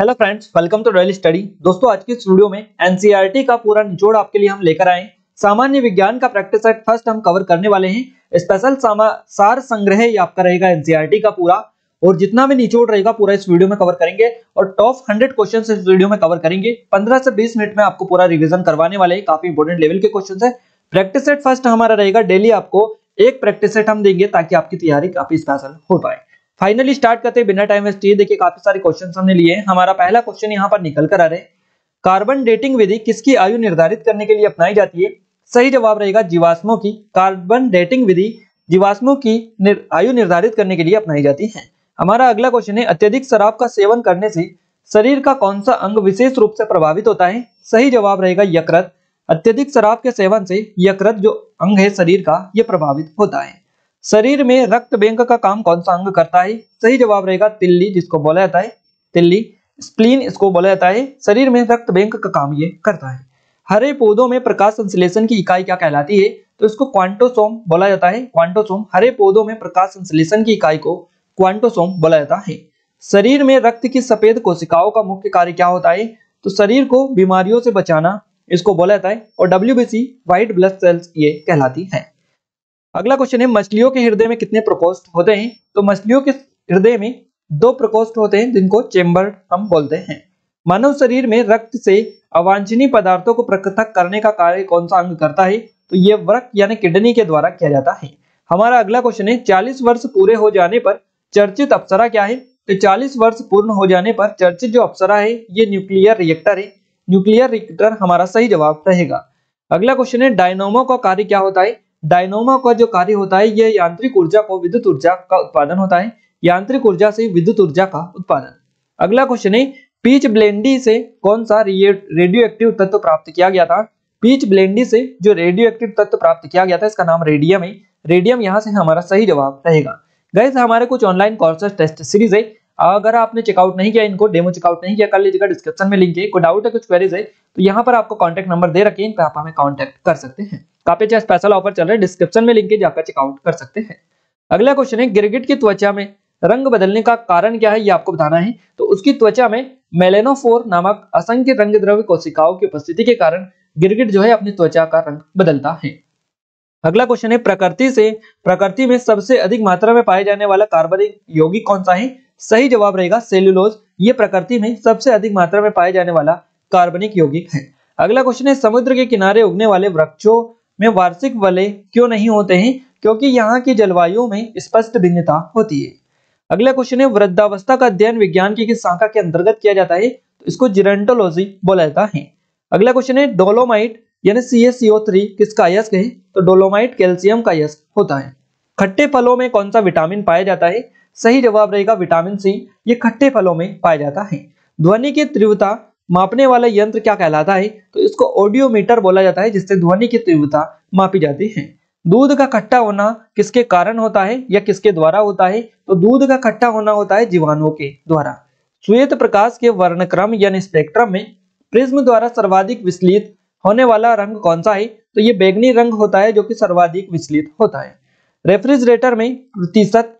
hello friends welcome to royal study दोस्तों आज की इस वीडियो में एनसीईआरटी e का पूरा निचोड़ आपके लिए हम लेकर आए सामान्य विज्ञान का प्रैक्टिस सेट फर्स्ट हम कवर करने वाले हैं स्पेशल सार संग्रह ये आपका रहेगा एनसीईआरटी e का पूरा और जितना भी निचोड़ रहेगा पूरा इस वीडियो में कवर करेंगे और टॉप हंड्रेड क्वेश्चन इस वीडियो में कवर करेंगे पंद्रह से बीस मिनट में आपको पूरा रिविजन करवाने वाले हैं काफी इंपोर्टेंट लेवल के क्वेश्चन है प्रैक्टिस सेट फर्स्ट हमारा रहेगा डेली आपको एक प्रैक्टिस सेट हम देंगे ताकि आपकी तैयारी काफी स्पेशल हो पाए फाइनली स्टार्ट करते हैं बिना टाइम वेस्ट किए देखिए काफी सारे क्वेश्चन हमने लिए हमारा पहला क्वेश्चन यहाँ पर निकल कर आ रहे कार्बन डेटिंग विधि किसकी आयु निर्धारित करने के लिए अपनाई जाती है सही जवाब रहेगा जीवाश्मों की कार्बन डेटिंग विधि जीवाश्मों की निर, आयु निर्धारित करने के लिए अपनाई जाती है हमारा अगला क्वेश्चन है अत्यधिक शराब का सेवन करने से शरीर का कौन सा अंग विशेष रूप से प्रभावित होता है सही जवाब रहेगा यकृत अत्यधिक शराब के सेवन से यकृत जो अंग है शरीर का ये प्रभावित होता है शरीर में रक्त बैंक का काम कौन सा अंग करता है सही जवाब रहेगा तिल्ली जिसको बोला जाता है तिल्ली स्प्लीन इसको बोला जाता है शरीर में रक्त बैंक का काम ये करता है हरे पौधों में प्रकाश संश्लेषण की इकाई क्या कहलाती है तो इसको क्वांटोसोम बोला जाता है क्वांटोसोम हरे पौधों में प्रकाश संश्लेषण की इकाई को क्वांटोसोम बोला जाता है शरीर में रक्त की सफेद कोशिकाओं का मुख्य कार्य क्या होता है तो शरीर को बीमारियों से बचाना इसको बोला जाता है और डब्ल्यू व्हाइट ब्लड सेल्स ये कहलाती है अगला क्वेश्चन है मछलियों के हृदय में कितने प्रकोष्ठ होते हैं तो मछलियों के हृदय में दो प्रकोष्ठ होते हैं जिनको चेम्बर हम बोलते हैं मानव शरीर में रक्त से अवांछनीय पदार्थों को पृथक करने का कार्य कौन सा अंग करता है तो ये वृक यानी किडनी के द्वारा किया जाता है हमारा अगला क्वेश्चन है चालीस वर्ष पूरे हो जाने पर चर्चित अप्सरा क्या है तो 40 वर्ष पूर्ण हो जाने पर चर्चित जो अप्सरा है ये न्यूक्लियर रिएक्टर है न्यूक्लियर रिएक्टर हमारा सही जवाब रहेगा अगला क्वेश्चन है डायनोमो का कार्य क्या होता है डायनोमा का जो कार्य होता है यह यांत्रिक ऊर्जा को विद्युत ऊर्जा का उत्पादन होता है यांत्रिक ऊर्जा से विद्युत ऊर्जा का उत्पादन अगला क्वेश्चन है पीच ब्लेंडी से कौन सा रेडियो एक्टिव तत्व प्राप्त किया गया था पीच ब्लेंडी से जो रेडियो एक्टिव तत्व प्राप्त किया गया था इसका नाम रेडियम है रेडियम यहाँ से हमारा सही जवाब रहेगा गैस हमारे कुछ ऑनलाइन कोर्सेज टेस्ट सीरीज है अगर आपने चेकआउट नहीं किया इनको डेमो चेकआउट नहीं किया कर लीजिएगा डिस्क्रिप्शन में लिंक है कोई डाउट है कुछ क्वेरीज है तो यहाँ पर आपको कॉन्टैक्ट नंबर दे रखे इन पर आप हमें कॉन्टैक्ट कर सकते हैं काफी अच्छा स्पेशल ऑफर चल रहा है डिस्क्रिप्शन में लिंक है जाकर चेकआउट कर सकते हैं अगला क्वेश्चन है गिरगिट की त्वचा में रंग बदलने का कारण क्या है ये आपको बताना है तो उसकी त्वचा में मेलेनोफोर नामक असंख्य रंग द्रव्य कोशिकाओं की उपस्थिति के कारण गिरगिट जो है अपनी त्वचा का रंग बदलता है अगला क्वेश्चन है प्रकृति से प्रकृति में सबसे अधिक मात्रा में पाए जाने वाला कार्बनिक यौगिक कौन सा है सही जवाब रहेगा सेल्यूलोज ये प्रकृति में सबसे अधिक मात्रा में पाए जाने वाला कार्बनिक यौगिक है अगला क्वेश्चन है समुद्र के किनारे उगने वाले वृक्षों में वार्षिक वाले क्यों नहीं होते हैं क्योंकि यहाँ की जलवायु में स्पष्ट भिन्नता होती है अगला क्वेश्चन है वृद्धावस्था का अध्ययन विज्ञान की किस शाखा के अंतर्गत किया जाता है तो इसको जिरेंटोलॉजी बोला जाता है अगला क्वेश्चन है डोलोमाइट यानी सी किसका अयस्क है तो डोलोमाइट कैल्सियम का अयस्क होता है खट्टे फलों में कौन सा विटामिन पाया जाता है सही जवाब रहेगा विटामिन सी ये खट्टे फलों में पाया जाता है ध्वनि की तीव्रता मापने वाला यंत्र क्या कहलाता है तो इसको ऑडियोमीटर बोला जाता है जिससे ध्वनि की तीव्रता मापी जाती है दूध का खट्टा होना किसके कारण होता है या किसके द्वारा होता है तो दूध का खट्टा होना होता है जीवाणुओं के द्वारा श्वेत प्रकाश के वर्णक्रम यानी स्पेक्ट्रम में प्रिज्म द्वारा सर्वाधिक विचलित होने वाला रंग कौन सा है तो ये बैगनी रंग होता है जो कि सर्वाधिक विचलित होता है रेफ्रिजरेटर में प्रतिशत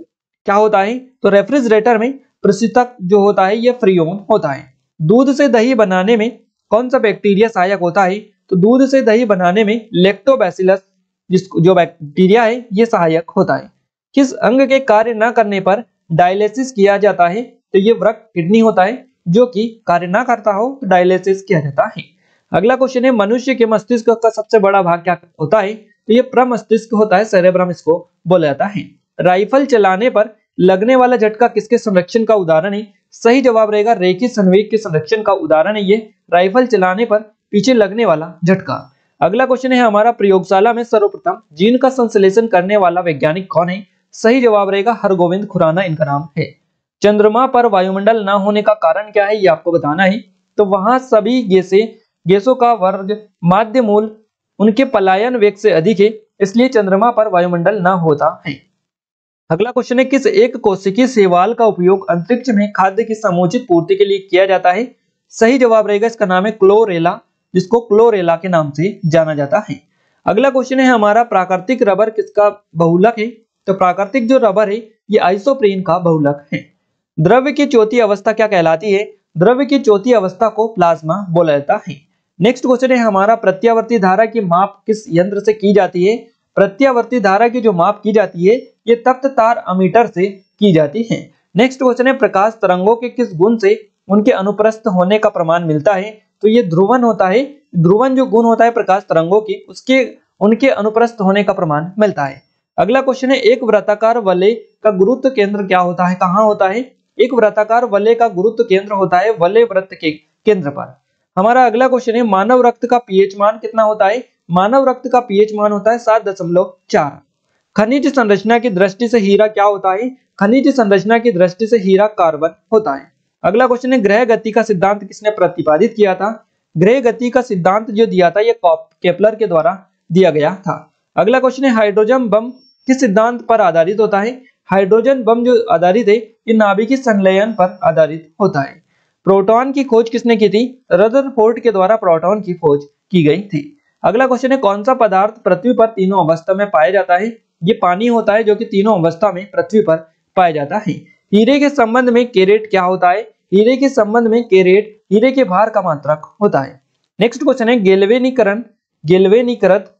क्या होता है तो रेफ्रिजरेटर में प्रतिशत जो होता है ये फ्रियोन होता है दूध से दही बनाने में कौन सा बैक्टीरिया सहायक होता है तो दूध से दही बनाने में लेक्टोबैसिलस जिस जो बैक्टीरिया है ये सहायक होता है किस अंग के कार्य न करने पर डायलिसिस किया जाता है तो ये वृक किडनी होता है जो कि कार्य ना करता हो तो डायलिसिस किया जाता है अगला क्वेश्चन है मनुष्य के मस्तिष्क का सबसे बड़ा भाग क्या होता है तो ये प्रमस्तिष्क होता है सेरेब्रम इसको बोला जाता है राइफल चलाने पर लगने वाला झटका किसके संरक्षण का उदाहरण है सही जवाब रहेगा रेखी संवेग के संरक्षण का उदाहरण है ये राइफल चलाने पर पीछे लगने वाला झटका अगला क्वेश्चन है हमारा प्रयोगशाला में सर्वप्रथम जीन का संश्लेषण करने वाला वैज्ञानिक कौन है सही जवाब रहेगा हरगोविंद खुराना इनका नाम है चंद्रमा पर वायुमंडल न होने का कारण क्या है ये आपको बताना है तो वहां सभी गैसे गैसों का वर्ग माध्यमूल उनके पलायन वेग से अधिक है इसलिए चंद्रमा पर वायुमंडल न होता है अगला क्वेश्चन है किस एक कोशिकी सेवाल का उपयोग अंतरिक्ष में खाद्य की समुचित पूर्ति के लिए किया जाता है सही जवाब रहेगा इसका नाम है क्लोरेला जिसको क्लोरेला के नाम से जाना जाता है अगला क्वेश्चन है हमारा प्राकृतिक रबर किसका बहुलक है तो प्राकृतिक जो रबर है ये आइसोप्रीन का बहुलक है द्रव्य की चौथी अवस्था क्या कहलाती है द्रव्य की चौथी अवस्था को प्लाज्मा बोला जाता है नेक्स्ट क्वेश्चन है हमारा प्रत्यावर्ती धारा की माप किस यंत्र से की जाती है प्रत्यावर्ती धारा की जो माप की जाती है ये तप्त तार अमीटर से की जाती है नेक्स्ट क्वेश्चन है प्रकाश तरंगों के किस गुण से उनके अनुप्रस्थ होने का प्रमाण मिलता है तो ये ध्रुवन होता है ध्रुवन जो गुण होता है प्रकाश तरंगों की उसके उनके अनुप्रस्थ होने का प्रमाण मिलता है अगला क्वेश्चन है एक व्रताकार वलय का गुरुत्व केंद्र क्या होता है कहाँ होता है एक व्रताकार वलय का गुरुत्व केंद्र होता है वलय व्रत के केंद्र पर हमारा अगला क्वेश्चन है मानव रक्त का पीएच मान कितना होता है मानव रक्त का पीएच मान होता है सात दशमलव चार खनिज संरचना की दृष्टि से हीरा क्या होता है खनिज संरचना की दृष्टि से हीरा कार्बन होता है अगला क्वेश्चन है ग्रह गति का सिद्धांत किसने प्रतिपादित किया था ग्रह गति का सिद्धांत जो दिया था यह केपलर के द्वारा दिया गया था अगला क्वेश्चन है हाइड्रोजन बम किस सिद्धांत पर आधारित होता है हाइड्रोजन बम जो आधारित है ये नाभिकीय संलयन पर आधारित होता है प्रोटॉन की खोज किसने की थी रदरफोर्ड के द्वारा प्रोटॉन की खोज की गई थी अगला क्वेश्चन है कौन सा पदार्थ पृथ्वी पर तीनों अवस्था में पाया जाता है ये पानी होता है जो कि तीनों अवस्था में पृथ्वी पर पाया जाता है हीरे के संबंध में केरेट क्या होता है हीरे के संबंध में केरेट हीरे के भार का मात्रक होता है नेक्स्ट क्वेश्चन है गेलवेनीकरण गेलवेनीकृत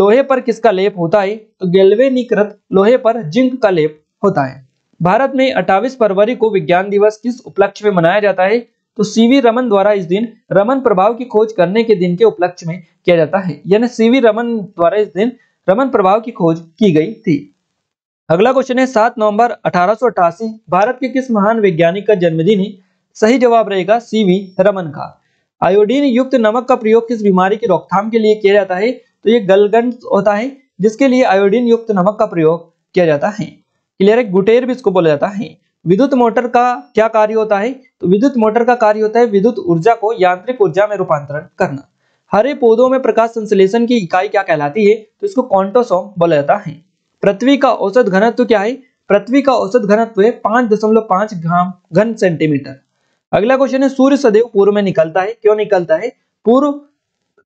लोहे पर किसका लेप होता है तो गेलवेनीकृत लोहे पर जिंक का लेप होता है भारत में 28 फरवरी को विज्ञान दिवस किस उपलक्ष्य में मनाया जाता है तो सीवी रमन द्वारा इस दिन रमन प्रभाव की खोज करने के दिन के उपलक्ष्य में किया जाता है यानी सीवी रमन द्वारा इस दिन रमन प्रभाव की खोज की गई थी अगला क्वेश्चन है सात नवंबर अठारह भारत के किस महान वैज्ञानिक का जन्मदिन है सही जवाब रहेगा सीवी रमन का आयोडीन युक्त नमक का प्रयोग किस बीमारी की रोकथाम के लिए किया जाता है तो ये गलगन होता है जिसके लिए आयोडीन युक्त नमक का प्रयोग किया जाता है क्लियर है गुटेर भी इसको बोला जाता है विद्युत मोटर का क्या कार्य होता है तो विद्युत मोटर का कार्य होता है विद्युत ऊर्जा को यांत्रिक ऊर्जा में रूपांतरण करना हरे पौधों में प्रकाश संश्लेषण की इकाई क्या कहलाती है तो इसको कॉन्टोसोम बोला जाता है पृथ्वी का औसत घनत्व क्या है पृथ्वी का औसत घनत्व है पांच दशमलव पांच ग्राम घन सेंटीमीटर अगला क्वेश्चन है सूर्य सदैव पूर्व में निकलता है क्यों निकलता है पूर्व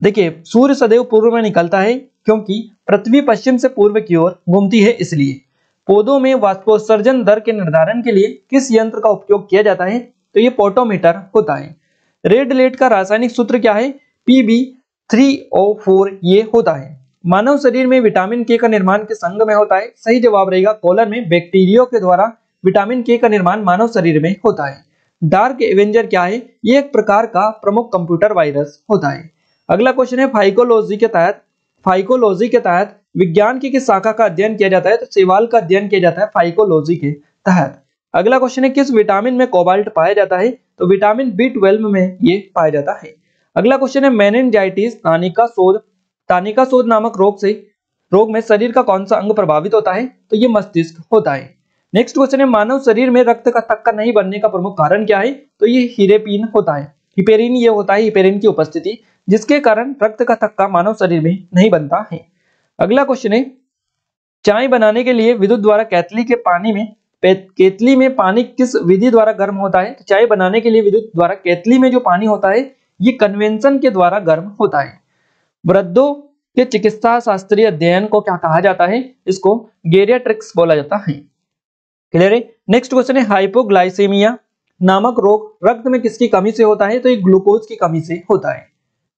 देखिए सूर्य सदैव पूर्व में निकलता है क्योंकि पृथ्वी पश्चिम से पूर्व की ओर घूमती है इसलिए पौधों में वाष्पोत्सर्जन दर के निर्धारण के लिए किस यंत्र का उपयोग किया जाता है तो ये पोटोमीटर होता है रेड लेट का रासायनिक सूत्र क्या है पीबी थ्री ओ फोर ये होता है मानव शरीर में विटामिन के का निर्माण के संग में होता है सही जवाब रहेगा कॉलर में बैक्टीरियो के द्वारा विटामिन के का निर्माण मानव शरीर में होता है डार्क एवेंजर क्या है ये एक प्रकार का प्रमुख कंप्यूटर वायरस होता है अगला क्वेश्चन है फाइकोलॉजी के तहत फाइकोलॉजी के तहत विज्ञान की किस शाखा का अध्ययन किया जाता है तो सेवाल का अध्ययन किया जाता है फाइकोलॉजी के तहत अगला क्वेश्चन है किस विटामिन में कोबाल्ट पाया जाता है तो विटामिन बी ट्वेल्व में ये पाया जाता है अगला क्वेश्चन है मेनेंजाइटिस तानिका शोध तानिका शोध नामक रोग से रोग में शरीर का कौन सा अंग प्रभावित होता है तो ये मस्तिष्क होता है नेक्स्ट क्वेश्चन है मानव शरीर में रक्त का थक्का नहीं बनने का प्रमुख कारण क्या है तो ये हिरेपीन होता है हिपेरिन ये होता है हिपेरिन की उपस्थिति जिसके कारण रक्त का थक्का मानव शरीर में नहीं बनता है अगला क्वेश्चन है चाय बनाने के लिए विद्युत द्वारा कैतली के पानी में केतली में पानी किस विधि द्वारा गर्म होता है तो चाय बनाने के लिए विद्युत द्वारा केतली में जो पानी होता है ये कन्वेंशन के द्वारा गर्म होता है वृद्धों के चिकित्सा शास्त्रीय अध्ययन को क्या कहा जाता है इसको गेरियाट्रिक्स बोला जाता है क्लियर है नेक्स्ट क्वेश्चन है हाइपोग्लाइसेमिया नामक रोग रक्त में किसकी कमी से होता है तो ये ग्लूकोज की कमी से होता है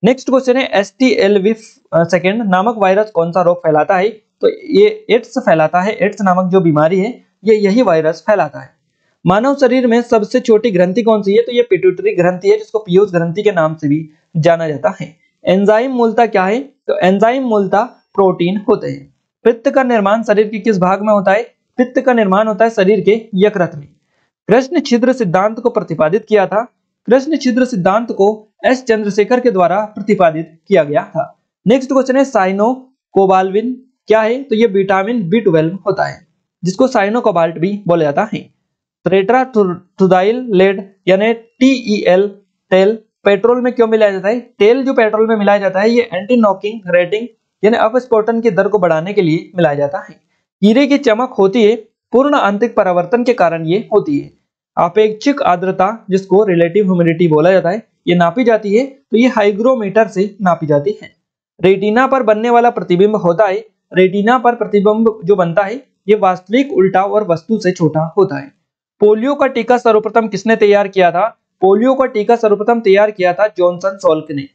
नेक्स्ट क्वेश्चन है एस टी एल विफ सेकेंड नामक वायरस कौन सा रोग फैलाता है तो ये एड्स फैलाता है एड्स नामक जो बीमारी है ये यही वायरस फैलाता है मानव शरीर में सबसे छोटी ग्रंथि कौन सी है तो ये पिट्यूटरी ग्रंथि है जिसको पीयूष ग्रंथि के नाम से भी जाना जाता है एंजाइम मूलता क्या है तो एंजाइम मूलता प्रोटीन होते हैं पित्त का निर्माण शरीर के किस भाग में होता है पित्त का निर्माण होता है शरीर के यकृत में कृष्ण छिद्र सिद्धांत को प्रतिपादित किया था कृष्ण छिद्र सिद्धांत को एस चंद्रशेखर के द्वारा प्रतिपादित किया गया था नेक्स्ट क्वेश्चन है साइनो कोबाल्विन क्या है तो ये विटामिन बी ट्वेल्व होता है जिसको साइनो कोबाल्ट भी बोला जाता है थुदाइल लेड यानी एल e तेल पेट्रोल में क्यों मिलाया जाता है तेल जो पेट्रोल में मिलाया जाता है ये एंटी नॉकिंग रेटिंग यानी अपस्फोटन की दर को बढ़ाने के लिए मिलाया जाता है हीरे की चमक होती है पूर्ण आंतरिक परावर्तन के कारण ये होती है अपेक्षिक आर्द्रता जिसको रिलेटिव ह्यूमिडिटी बोला जाता है ये नापी जाती है तो ये हाइग्रोमीटर से नापी जाती है रेटिना पर बनने वाला प्रतिबिंब होता है रेटिना पर प्रतिबिंब जो बनता है ये वास्तविक उल्टा और वस्तु से छोटा होता है पोलियो का टीका सर्वप्रथम किसने तैयार किया था पोलियो का टीका सर्वप्रथम तैयार किया था जॉनसन सोल्क ने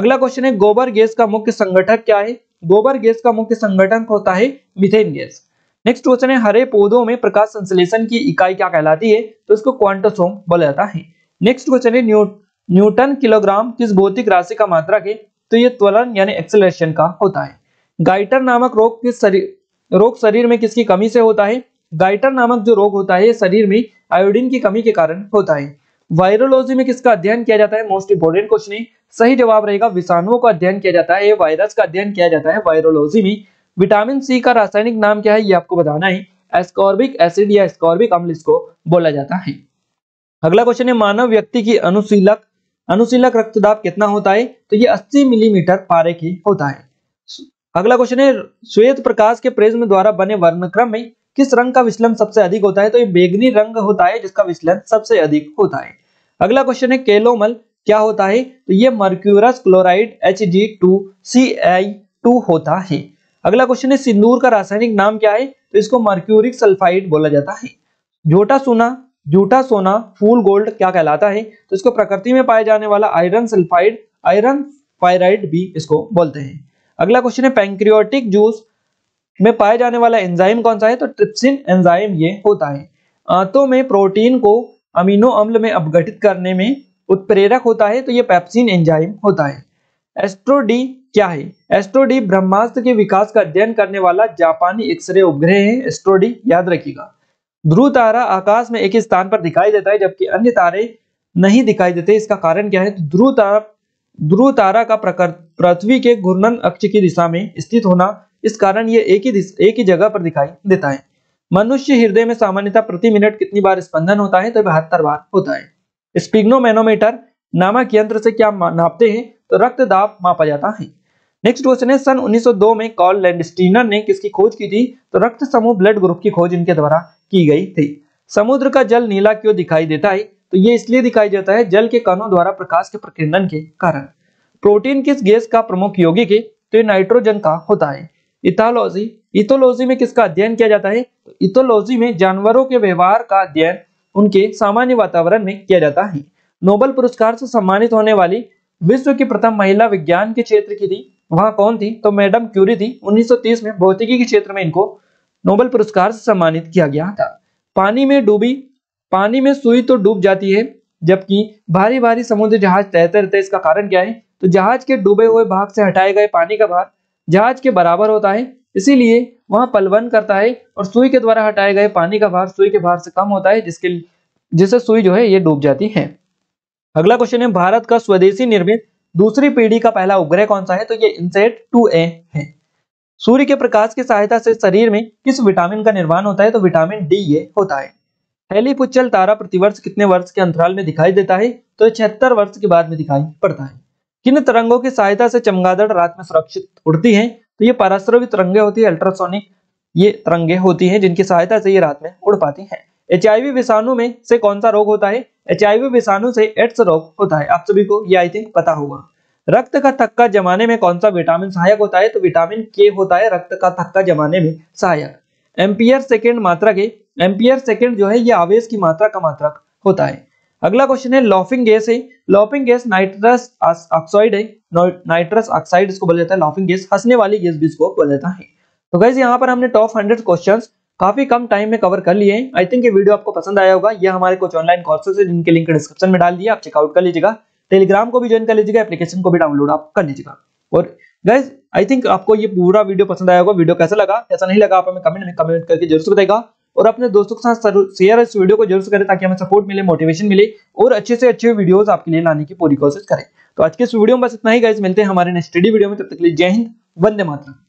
अगला क्वेश्चन है गोबर गैस का मुख्य संगठक क्या है गोबर गैस का मुख्य संगठन होता है मिथेन गैस नेक्स्ट क्वेश्चन है हरे पौधों में प्रकाश संश्लेषण की इकाई क्या कहलाती है तो इसको क्वांटोसोम बोला जाता है नेक्स्ट क्वेश्चन है न्यूटन किलोग्राम किस भौतिक राशि का मात्रक है तो ये त्वलन यानी एक्सलेशन का होता है गाइटर नामक रोग किस शरीर रोग शरीर में किसकी कमी से होता है गाइटर नामक जो रोग होता है शरीर में आयोडीन की कमी के कारण होता है वायरोलॉजी में किसका अध्ययन किया जाता है मोस्ट इंपोर्टेंट क्वेश्चन है सही जवाब रहेगा विषाणुओं का अध्ययन किया जाता है वायरस का अध्ययन किया जाता है वायरोलॉजी में विटामिन सी का रासायनिक नाम क्या है ये आपको बताना है एस्कॉर्बिक एसिड या एस्कॉर्बिक अम्ल इसको बोला जाता है अगला क्वेश्चन है मानव व्यक्ति की अनुशीलक अनुशीलक रक्तदाब कितना होता है तो ये 80 मिलीमीटर पारे की होता है अगला क्वेश्चन है श्वेत प्रकाश के प्रिज्म द्वारा बने वर्णक्रम में किस रंग का विचलन सबसे अधिक होता है तो ये बेगनी रंग होता है जिसका विचलन सबसे अधिक होता है अगला क्वेश्चन है केलोमल क्या होता है तो ये mercurous chloride H G two C I two होता है अगला क्वेश्चन है सिंदूर का रासायनिक नाम क्या है तो इसको मर्क्यूरिक सल्फाइड बोला जाता है झोटा सोना जूठा सोना फूल गोल्ड क्या कहलाता है तो इसको प्रकृति में पाया जाने वाला आयरन सल्फाइड आयरन पायराइड भी इसको बोलते हैं अगला क्वेश्चन है पैंक्रियोटिक जूस में पाया जाने वाला एंजाइम कौन सा है तो ट्रिप्सिन एंजाइम ये होता है आंतों में प्रोटीन को अमीनो अम्ल में अपघटित करने में उत्प्रेरक होता है तो ये पैप्सिन एंजाइम होता है एस्ट्रोडी क्या है एस्ट्रोडी ब्रह्मास्त्र के विकास का अध्ययन करने वाला जापानी एक्सरे उपग्रह है एस्ट्रोडी याद रखिएगा ध्रुव तारा आकाश में एक ही स्थान पर दिखाई देता है जबकि अन्य तारे नहीं दिखाई देते इसका कारण क्या है तो ध्रुव तारा ध्रुव तारा का पृथ्वी के घूर्णन अक्ष की दिशा में स्थित होना इस कारण ये एक ही एक ही जगह पर दिखाई देता है मनुष्य हृदय में सामान्यता प्रति मिनट कितनी बार स्पंदन होता है तो बहत्तर बार होता है स्पिग्नोमेनोमीटर नामक यंत्र से क्या नापते हैं तो रक्त दाब मापा जाता है नेक्स्ट क्वेश्चन है सन 1902 में कॉल लैंडस्टीनर ने किसकी खोज की थी तो रक्त समूह ब्लड ग्रुप की खोज इनके द्वारा की गई थी समुद्र का जल नीला क्यों दिखाई देता है तो ये इसलिए दिखाई देता है जल के कणों द्वारा प्रकाश के प्रकीर्णन के कारण प्रोटीन किस गैस का प्रमुख यौगिक है तो ये नाइट्रोजन का होता है इथोलॉजी इथोलॉजी में किसका अध्ययन किया जाता है तो इथोलॉजी में जानवरों के व्यवहार का अध्ययन उनके सामान्य वातावरण में किया जाता है नोबल पुरस्कार से सम्मानित होने वाली विश्व की प्रथम महिला विज्ञान के क्षेत्र की थी वहां कौन थी तो मैडम क्यूरी थी 1930 में भौतिकी के क्षेत्र में इनको नोबेल पुरस्कार से सम्मानित किया गया था पानी में डूबी पानी में सुई तो डूब जाती है जबकि भारी भारी समुद्री जहाज तैरते रहते इसका कारण क्या है तो जहाज के डूबे हुए भाग से हटाए गए पानी का भार जहाज के बराबर होता है इसीलिए वहां पलवन करता है और सुई के द्वारा हटाए गए पानी का भार सुई के भार से कम होता है जिसके जिससे सुई जो है ये डूब जाती है अगला क्वेश्चन है भारत का स्वदेशी निर्मित दूसरी पीढ़ी का पहला उपग्रह कौन सा है तो ये इनसेट टू ए है सूर्य के प्रकाश की सहायता से शरीर में किस विटामिन का निर्माण होता है तो विटामिन डी ये होता है पुच्चल तारा प्रतिवर्ष कितने वर्ष के अंतराल में दिखाई देता है तो छिहत्तर वर्ष के बाद में दिखाई पड़ता है किन तरंगों की सहायता से चमगादड़ रात में सुरक्षित उड़ती है तो ये पाराश्रवी तरंगे होती है अल्ट्रासोनिक ये तरंगे होती है जिनकी सहायता से ये रात में उड़ पाती है एच विषाणु में से कौन सा रोग होता है एच विषाणु से एड्स रोग होता है आप सभी को ये आई थिंक पता होगा रक्त का थक्का जमाने में कौन सा विटामिन सहायक होता है तो विटामिन के होता है रक्त का थक्का जमाने में सहायक एम्पियर सेकेंड मात्रा के एम्पियर सेकेंड जो है ये आवेश की मात्रा का मात्रा होता है अगला क्वेश्चन है लॉफिंग गैस है लॉफिंग गैस नाइट्रस ऑक्साइड है नाइट्रस ऑक्साइड इसको बोला जाता है लॉफिंग गैस हंसने वाली गैस भी इसको बोला जाता है तो गैस यहाँ पर हमने टॉप हंड्रेड क्वेश्चन काफी कम टाइम में कवर कर लिए हैं आई थिंक ये वीडियो आपको पसंद आया होगा ये हमारे कुछ ऑनलाइन कोर्सेज है जिनके लिंक डिस्क्रिप्शन में डाल दिया आप चेकआउट कर लीजिएगा टेलीग्राम को भी ज्वाइन कर लीजिएगा एप्लीकेशन को भी डाउनलोड आप कर लीजिएगा और गाइज आई थिंक आपको ये पूरा वीडियो पसंद आया होगा वीडियो कैसा लगा कैसा नहीं लगा आप हमें कमेंट में कमेंट करके जरूर बताएगा और अपने दोस्तों के साथ शेयर इस वीडियो को जरूर करें ताकि हमें सपोर्ट मिले मोटिवेशन मिले और अच्छे से अच्छे वीडियोस आपके लिए लाने की पूरी कोशिश करें तो आज के इस वीडियो में बस इतना ही गाइज मिलते हैं हमारे नेक्स्ट वीडियो में तब तक के लिए जय हिंद वंदे मातरम